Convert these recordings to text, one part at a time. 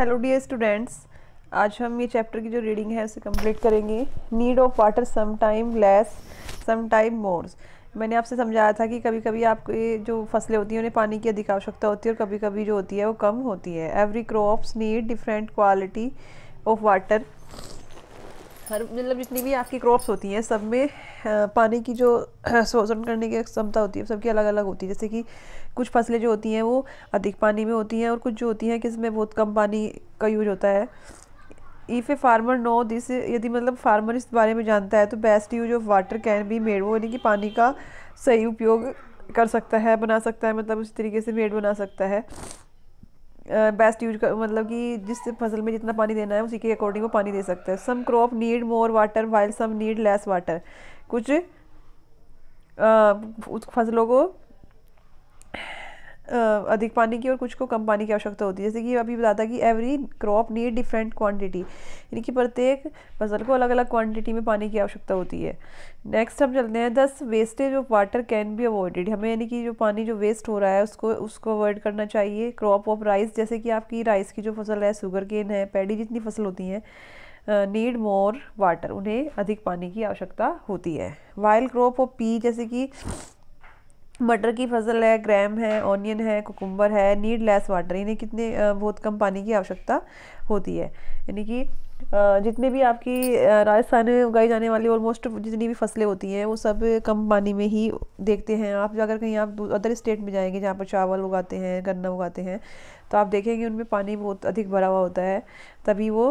hello dear students आज हम ये चैप्टर की जो रीडिंग है उसे कंप्लीट करेंगे need of water some time less some time more मैंने आपसे समझाया था कि कभी कभी आपके जो फसलें होती हैं उन्हें पानी की अधिक आवश्यकता होती है और कभी कभी जो होती है वो कम होती है every crops need different quality of water हर मतलब जितनी भी आपकी क्रॉप्स होती हैं सब में पानी की जो शोषण करने की क्षमता होती है सबकी अलग अलग होती है जैसे कि कुछ फसलें जो होती हैं वो अधिक पानी में होती हैं और कुछ जो होती हैं कि इसमें बहुत कम पानी का यूज होता है if a farmer know this यदि मतलब फार्मर इस बारे में जानता है तो best use of water can be made वो यानी कि पानी का सही उपयोग कर सकता है बना सकता है मतलब उस तरीके से मेड बना सकता है बेस्ट यूज कर मतलब कि जिस फसल में जितना पानी देना है उसी के अकॉर्डिंग वो पानी दे सकता है some crop need more water while some need less water कुछ आ, फसलों को अधिक पानी की और कुछ को कम पानी की आवश्यकता होती है जैसे कि अभी बताता कि every crop need different quantity यानी कि प्रत्येक फसल को अलग अलग क्वांटिटी में पानी की आवश्यकता होती है नेक्स्ट हम चलते हैं this wastage of water can be avoided हमें यानी कि जो पानी जो वेस्ट हो रहा है उसको उसको अवॉइड करना चाहिए क्रॉप ऑफ राइस जैसे कि आपकी राइस की जो फसल है शुगर केन है पैडी जितनी फसल होती हैं नीड मोर वाटर उन्हें अधिक पानी की आवश्यकता होती है वाइल्ड क्रॉप ऑफ पी जैसे कि मटर की फसल है ग्रैम है ऑनियन है कुकुम्बर है नीड लेस वाटर इन्हें कितने बहुत कम पानी की आवश्यकता होती है यानी कि जितने भी आपकी राजस्थान में उगाई जाने वाली ऑलमोस्ट जितनी भी फसलें होती हैं वो सब कम पानी में ही देखते हैं आप अगर कहीं आप अदर स्टेट में जाएंगे जहाँ पर चावल उगाते हैं गन्ना उगाते हैं तो आप देखेंगे उनमें पानी बहुत अधिक भरा हुआ होता है तभी वो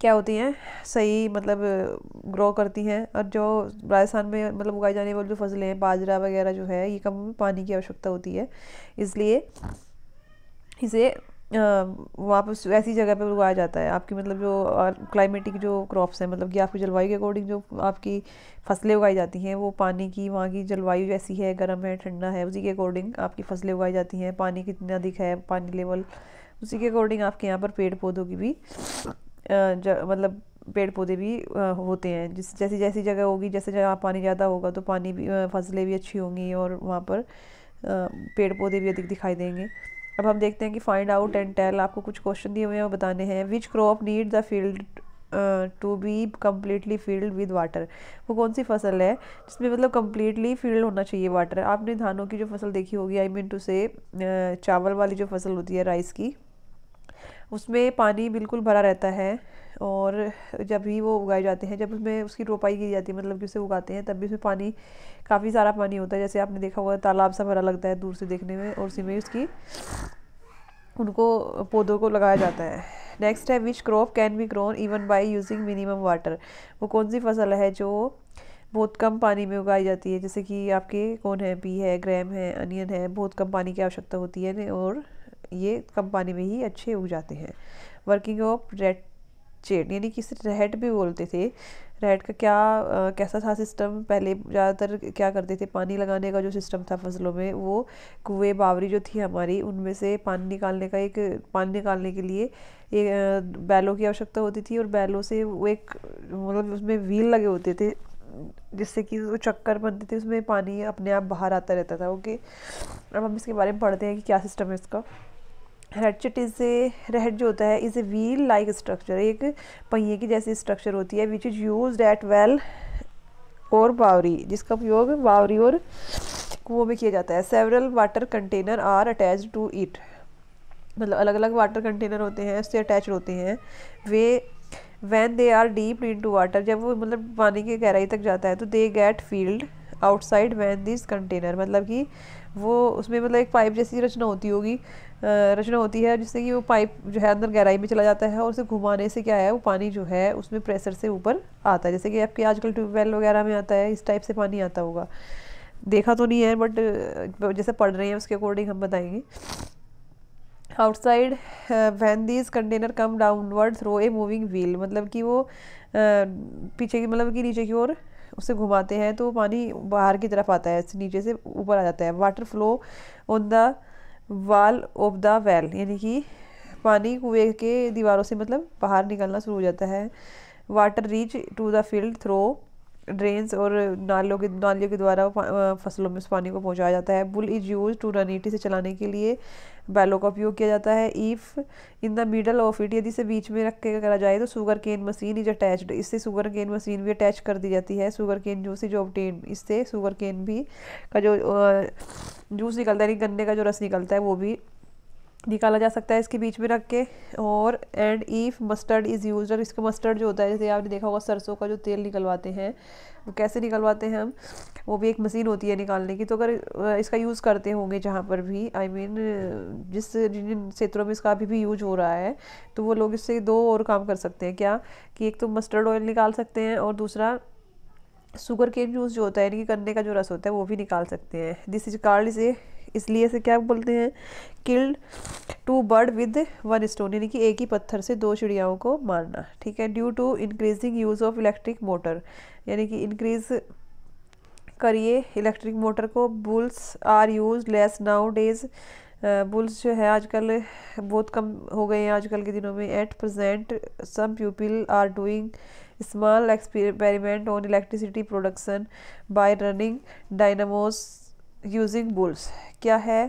क्या होती हैं सही मतलब ग्रो करती हैं और जो राजस्थान में मतलब उगाई जाने वाली जो फसलें हैं बाजरा वगैरह जो है ये कम पानी की आवश्यकता होती है इसलिए इसे वहाँ पर ऐसी जगह पर उगाया जाता है आपकी मतलब जो क्लाइमेटिक जो क्रॉप्स हैं मतलब कि आपकी जलवायु के अकॉर्डिंग जो आपकी फसलें उगाई जाती हैं वो पानी की वहाँ की जलवायु ऐसी है गर्म है ठंडा है उसी के अकॉर्डिंग आपकी फसलें उगाई जाती हैं पानी कितना अधिक है पानी लेवल उसी के अकॉर्डिंग आपके यहाँ पर पेड़ पौधों की भी मतलब पेड़ पौधे भी होते हैं जिस जैसी जैसी जगह होगी जैसे जहाँ पानी ज़्यादा होगा तो पानी भी फसलें भी अच्छी होंगी और वहाँ पर पेड़ पौधे भी अधिक दिखाई देंगे अब हम देखते हैं कि फाइंड आउट एंड टेल आपको कुछ क्वेश्चन दिए हुए हैं बताने हैं which crop need the field to be completely filled with water वो कौन सी फसल है जिसमें मतलब कम्प्लीटली फील्ड होना चाहिए वाटर आपने धानों की जो फसल देखी होगी आई मीन टू से चावल वाली जो फसल होती है राइस की उसमें पानी बिल्कुल भरा रहता है और जब भी वो उगाए जाते हैं जब उसमें उसकी रोपाई की जाती है मतलब कि उसे उगाते हैं तब भी उसमें पानी काफ़ी सारा पानी होता है जैसे आपने देखा होगा तालाब सा भरा लगता है दूर से देखने में और उसी में उसकी उनको पौधों को लगाया जाता है नेक्स्ट है which crop can be grown even by using minimum water वो कौन सी फसल है जो बहुत कम पानी में उगाई जाती है जैसे कि आपके कौन है पी है ग्रैम है अनियन है बहुत कम पानी की आवश्यकता होती है ने और ये कम पानी में ही अच्छे उग जाते हैं वर्किंग ऑफ रेड चेड यानी कि इसे रेड भी बोलते थे रेहट का क्या आ, कैसा था सिस्टम पहले ज़्यादातर क्या करते थे पानी लगाने का जो सिस्टम था फसलों में वो कुएँ बावरी जो थी हमारी उनमें से पानी निकालने का एक पानी निकालने के लिए एक बैलों की आवश्यकता होती थी और बैलों से वो एक मतलब उसमें व्हील लगे होते थे जिससे कि वो चक्कर बनते थे उसमें पानी अपने आप बाहर आता रहता था ओके अब हम इसके बारे में पढ़ते हैं कि क्या सिस्टम है इसका रेडचेट इज़ ए रेड जो होता है is a wheel like structure एक पहिए की जैसी स्ट्रक्चर होती है which is use at well और बावरी जिसका उपयोग बावरी और कुओं में किया जाता है several water container are attach to it मतलब अलग अलग वाटर कंटेनर होते हैं उससे अटैच होते हैं वे when they are deep into water जब वो मतलब पानी के गहराई तक जाता है तो they get filled outside when this container मतलब कि वो उसमें मतलब एक पाइप जैसी रचना होती होगी रचना होती है जिससे कि वो पाइप जो है अंदर गहराई में चला जाता है और उसे घुमाने से क्या है वो पानी जो है उसमें प्रेशर से ऊपर आता है जैसे कि आपके आजकल ट्यूबवेल वगैरह में आता है इस टाइप से पानी आता होगा देखा तो नहीं है बट जैसे पढ़ रहे हैं उसके अकॉर्डिंग हम बताएंगे outside when these container come downward through a moving wheel मतलब कि वो uh, पीछे की मतलब कि नीचे की ओर उसे घुमाते हैं तो पानी बाहर की तरफ आता है नीचे से ऊपर आ जाता है water flow on the wall of the well यानी कि पानी कुएँ के दीवारों से मतलब बाहर निकलना शुरू हो जाता है water reach to the field through drains और नालों के नालियों के द्वारा फसलों में उस पानी को पहुंचाया जाता है बुल इज यूज टू रनिटी से चलाने के लिए बैलों का उपयोग किया जाता है if in the middle of it यदि इसे बीच में रख के करा जाए तो sugarcane machine is attached इससे सुगर केन मशीन भी अटैच कर दी जाती है सुगर केन जूस जो ऑबटेन इससे सुगर केन भी का जो जूस निकलता है गन्ने का जो रस निकलता है वो भी निकाला जा सकता है इसके बीच में रख के और and if mustard is use और इसका मस्टर्ड जो होता है जैसे आपने देखा होगा सरसों का जो तेल निकलवाते हैं वो कैसे निकलवाते हैं हम वो भी एक मशीन होती है निकालने की तो अगर इसका यूज़ करते होंगे जहाँ पर भी आई I मीन mean, जिस जिन क्षेत्रों में इसका अभी भी यूज हो रहा है तो वो लोग इससे दो और काम कर सकते हैं क्या कि एक तो मस्टर्ड ऑयल निकाल सकते हैं और दूसरा शुगर केन जूस जो होता है यानी कि गन्ने का जो रस होता है वो भी निकाल सकते हैं this is called is a इसलिए इसे क्या बोलते हैं killed two bird with one stone यानी कि एक ही पत्थर से दो चिड़ियाओं को मारना ठीक है due to increasing use of electric motor यानी कि इंक्रीज़ करिए इलेक्ट्रिक मोटर को bulls are use less nowadays bulls जो है आजकल बहुत कम हो गए हैं आजकल के दिनों में at present some people are doing small experiment on electricity production by running dynamos using bulls क्या है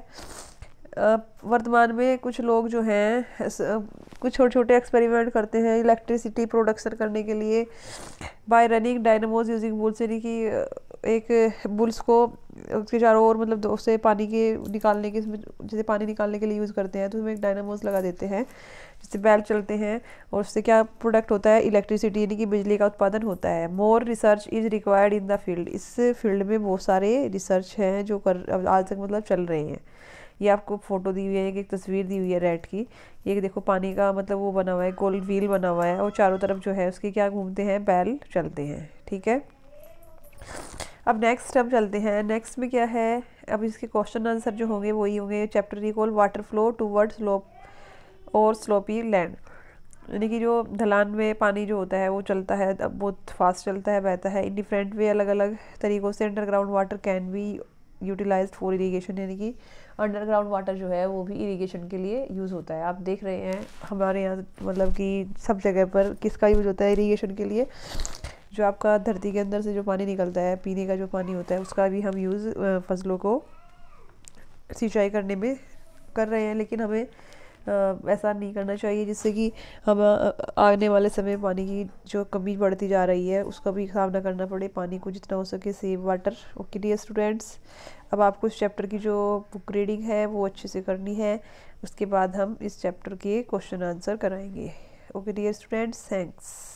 वर्तमान में कुछ लोग जो हैं कुछ छोटे छोटे एक्सपेरिमेंट करते हैं इलेक्ट्रिसिटी प्रोडक्शन करने के लिए by running dynamos using bulls यानी कि एक बुल्स को उसके चारों ओर मतलब उससे पानी के निकालने के जैसे पानी निकालने के लिए यूज़ करते हैं तो उसमें एक डायनामोज लगा देते हैं जिससे बैल चलते हैं और उससे क्या प्रोडक्ट होता है इलेक्ट्रिसिटी यानी कि बिजली का उत्पादन होता है more research is required in the field इस फील्ड में बहुत सारे रिसर्च हैं जो कर आज तक मतलब चल रहे हैं ये आपको फ़ोटो दी हुई है एक तस्वीर दी हुई है रेड की ये देखो पानी का मतलब वो बना हुआ है गोल व्हील बना हुआ है और चारों तरफ जो है उसके क्या घूमते हैं बैल चलते हैं ठीक है अब नेक्स्ट हम चलते हैं नेक्स्ट में क्या है अब इसके क्वेश्चन आंसर जो होंगे वही होंगे chapter recall water flow toward slope और स्लोपी लैंड यानी कि जो ढलान में पानी जो होता है वो चलता है बहुत फास्ट चलता है बहता है इन डिफरेंट वे अलग अलग तरीक़ों से underground water can be utilise for irrigation यानी कि अंडरग्राउंड वाटर जो है वो भी इरीगेशन के लिए यूज़ होता है आप देख रहे हैं हमारे यहाँ मतलब कि सब जगह पर किसका यूज़ होता है इरीगेशन के लिए जो आपका धरती के अंदर से जो पानी निकलता है पीने का जो पानी होता है उसका भी हम यूज़ फसलों को सिंचाई करने में कर रहे हैं लेकिन हमें ऐसा नहीं करना चाहिए जिससे कि हम आने वाले समय पानी की जो कमी बढ़ती जा रही है उसका भी सामना करना पड़े पानी को जितना हो सके save water okay dear students अब आपको इस चैप्टर की जो बुक रीडिंग है वो अच्छे से करनी है उसके बाद हम इस चैप्टर के क्वेश्चन आंसर कराएंगे ओके डी स्टूडेंट्स थैंक्स